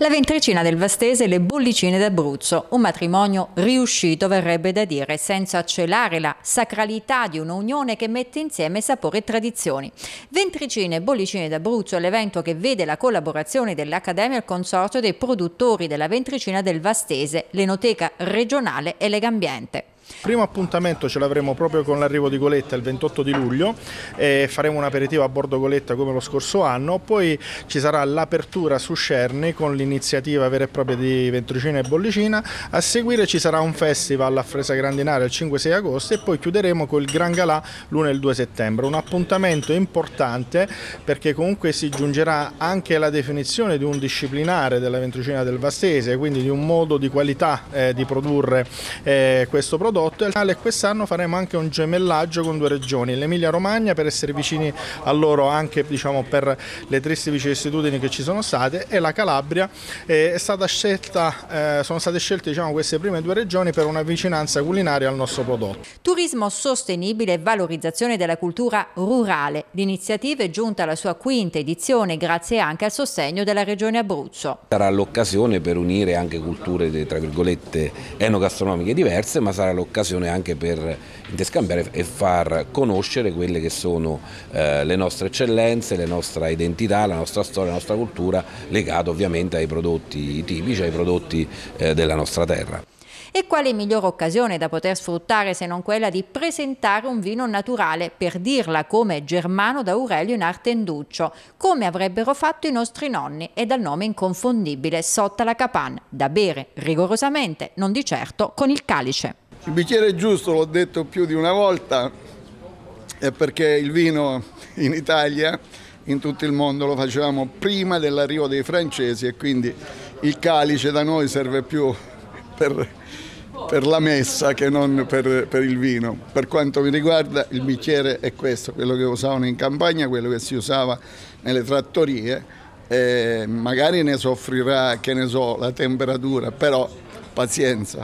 La ventricina del Vastese e le bollicine d'Abruzzo, un matrimonio riuscito verrebbe da dire, senza celare la sacralità di un'unione che mette insieme sapore e tradizioni. Ventricine e bollicine d'Abruzzo è l'evento che vede la collaborazione dell'Accademia e il Consorzio dei produttori della ventricina del Vastese, l'Enoteca regionale e Legambiente primo appuntamento ce l'avremo proprio con l'arrivo di Goletta il 28 di luglio e faremo un aperitivo a bordo Goletta come lo scorso anno, poi ci sarà l'apertura su Cerni con l'iniziativa vera e propria di Ventricina e Bollicina, a seguire ci sarà un festival a Fresa Grandinare il 5-6 agosto e poi chiuderemo col Gran Galà l'1 e il 2 settembre, un appuntamento importante perché comunque si giungerà anche alla definizione di un disciplinare della Ventricina del Vastese, quindi di un modo di qualità eh, di produrre eh, questo prodotto prodotto e quest'anno faremo anche un gemellaggio con due regioni, l'Emilia Romagna per essere vicini a loro anche diciamo, per le tristi vicissitudini che ci sono state e la Calabria scelta, eh, sono state scelte diciamo, queste prime due regioni per una vicinanza culinaria al nostro prodotto. Turismo sostenibile e valorizzazione della cultura rurale. L'iniziativa è giunta alla sua quinta edizione grazie anche al sostegno della regione Abruzzo. Sarà l'occasione per unire anche culture tra virgolette enogastronomiche diverse ma sarà l'occasione un'occasione anche per interscambiare e far conoscere quelle che sono eh, le nostre eccellenze, la nostra identità, la nostra storia, la nostra cultura legata ovviamente ai prodotti tipici, ai prodotti eh, della nostra terra. E quale migliore occasione da poter sfruttare se non quella di presentare un vino naturale, per dirla come Germano d'Aurelio in Artenduccio, come avrebbero fatto i nostri nonni e dal nome inconfondibile Sotta la Capanna, da bere rigorosamente, non di certo con il calice. Il bicchiere giusto, l'ho detto più di una volta, è perché il vino in Italia, in tutto il mondo, lo facevamo prima dell'arrivo dei francesi e quindi il calice da noi serve più per, per la messa che non per, per, il vino. Per quanto mi riguarda il bicchiere è questo, quello che usavano in campagna, quello che si usava nelle trattorie. magari ne soffrirà, che ne so, la temperatura, però pazienza.